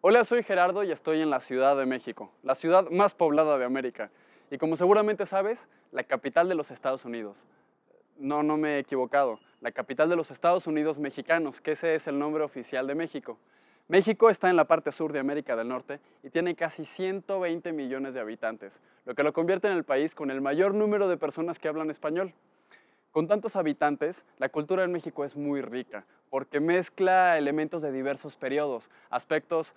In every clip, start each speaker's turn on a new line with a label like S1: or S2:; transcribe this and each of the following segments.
S1: Hola, soy Gerardo y estoy en la Ciudad de México, la ciudad más poblada de América y como seguramente sabes, la capital de los Estados Unidos. No, no me he equivocado, la capital de los Estados Unidos mexicanos, que ese es el nombre oficial de México. México está en la parte sur de América del Norte y tiene casi 120 millones de habitantes, lo que lo convierte en el país con el mayor número de personas que hablan español. Con tantos habitantes, la cultura en México es muy rica, porque mezcla elementos de diversos periodos, aspectos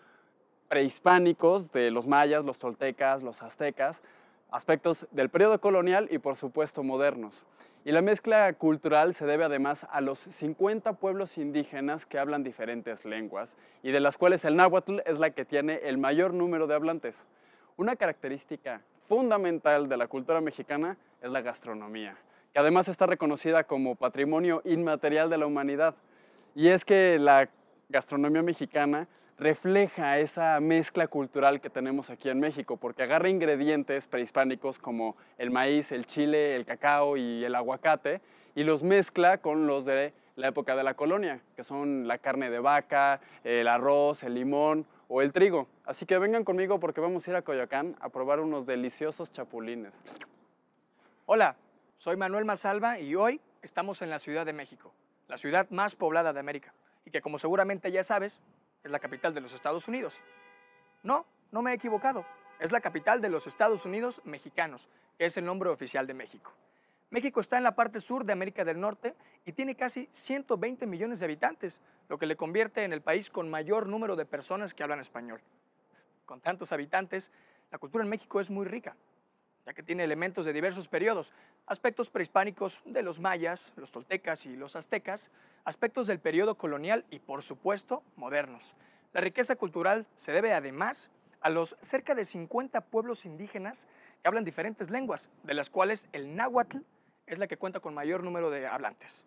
S1: prehispánicos de los mayas, los toltecas, los aztecas, aspectos del periodo colonial y por supuesto modernos. Y la mezcla cultural se debe además a los 50 pueblos indígenas que hablan diferentes lenguas y de las cuales el náhuatl es la que tiene el mayor número de hablantes. Una característica fundamental de la cultura mexicana es la gastronomía, que además está reconocida como patrimonio inmaterial de la humanidad. Y es que la gastronomía mexicana refleja esa mezcla cultural que tenemos aquí en México, porque agarra ingredientes prehispánicos como el maíz, el chile, el cacao y el aguacate, y los mezcla con los de la época de la colonia, que son la carne de vaca, el arroz, el limón o el trigo. Así que vengan conmigo porque vamos a ir a Coyoacán a probar unos deliciosos chapulines.
S2: Hola, soy Manuel Mazalba y hoy estamos en la Ciudad de México, la ciudad más poblada de América y que como seguramente ya sabes, es la capital de los Estados Unidos. No, no me he equivocado. Es la capital de los Estados Unidos mexicanos, que es el nombre oficial de México. México está en la parte sur de América del Norte y tiene casi 120 millones de habitantes, lo que le convierte en el país con mayor número de personas que hablan español. Con tantos habitantes, la cultura en México es muy rica ya que tiene elementos de diversos periodos, aspectos prehispánicos de los mayas, los toltecas y los aztecas, aspectos del periodo colonial y por supuesto modernos. La riqueza cultural se debe además a los cerca de 50 pueblos indígenas que hablan diferentes lenguas, de las cuales el náhuatl es la que cuenta con mayor número de hablantes.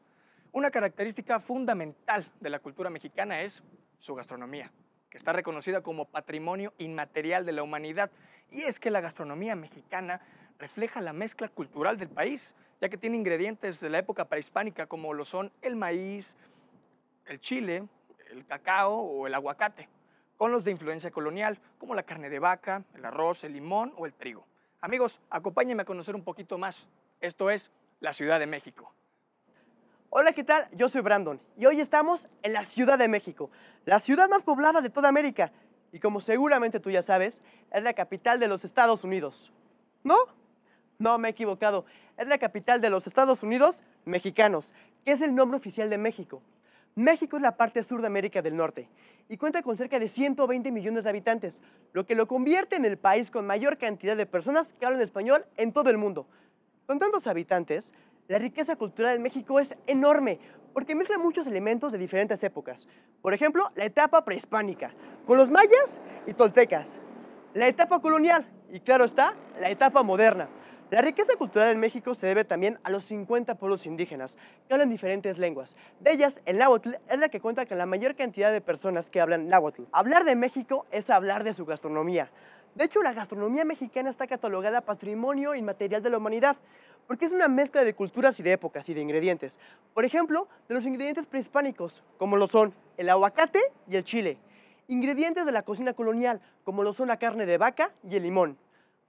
S2: Una característica fundamental de la cultura mexicana es su gastronomía está reconocida como Patrimonio Inmaterial de la Humanidad, y es que la gastronomía mexicana refleja la mezcla cultural del país, ya que tiene ingredientes de la época prehispánica como lo son el maíz, el chile, el cacao o el aguacate, con los de influencia colonial como la carne de vaca, el arroz, el limón o el trigo. Amigos, acompáñenme a conocer un poquito más. Esto es la Ciudad de
S3: México. Hola, ¿qué tal? Yo soy Brandon y hoy estamos en la Ciudad de México, la ciudad más poblada de toda América y como seguramente tú ya sabes, es la capital de los Estados Unidos. ¿No? No, me he equivocado. Es la capital de los Estados Unidos mexicanos, que es el nombre oficial de México. México es la parte sur de América del Norte y cuenta con cerca de 120 millones de habitantes, lo que lo convierte en el país con mayor cantidad de personas que hablan español en todo el mundo. Con tantos habitantes, la riqueza cultural de México es enorme porque mezcla muchos elementos de diferentes épocas. Por ejemplo, la etapa prehispánica, con los mayas y toltecas. La etapa colonial y claro está, la etapa moderna. La riqueza cultural de México se debe también a los 50 pueblos indígenas, que hablan diferentes lenguas. De ellas, el náhuatl es la que cuenta con la mayor cantidad de personas que hablan náhuatl. Hablar de México es hablar de su gastronomía. De hecho, la gastronomía mexicana está catalogada Patrimonio Inmaterial de la Humanidad, porque es una mezcla de culturas y de épocas y de ingredientes. Por ejemplo, de los ingredientes prehispánicos, como lo son el aguacate y el chile. Ingredientes de la cocina colonial, como lo son la carne de vaca y el limón.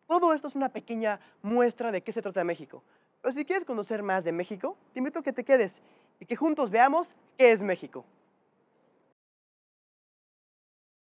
S3: Todo esto es una pequeña muestra de qué se trata México. Pero si quieres conocer más de México, te invito a que te quedes y que juntos veamos qué es México.